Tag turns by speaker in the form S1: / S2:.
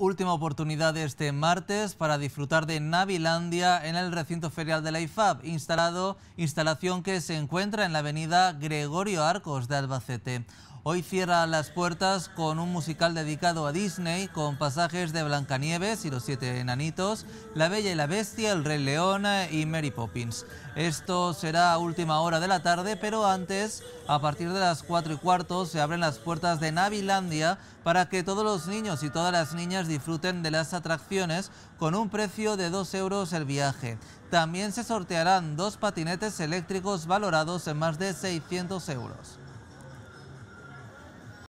S1: última oportunidad este martes para disfrutar de Navilandia en el recinto ferial de la IFAB, instalado, instalación que se encuentra en la avenida Gregorio Arcos de Albacete. Hoy cierra las puertas con un musical dedicado a Disney, con pasajes de Blancanieves y los siete enanitos, La Bella y la Bestia, El Rey León eh, y Mary Poppins. Esto será a última hora de la tarde, pero antes, a partir de las 4 y cuarto, se abren las puertas de Navilandia para que todos los niños y todas las niñas disfruten de las atracciones con un precio de 2 euros el viaje. También se sortearán dos patinetes eléctricos valorados en más de 600 euros.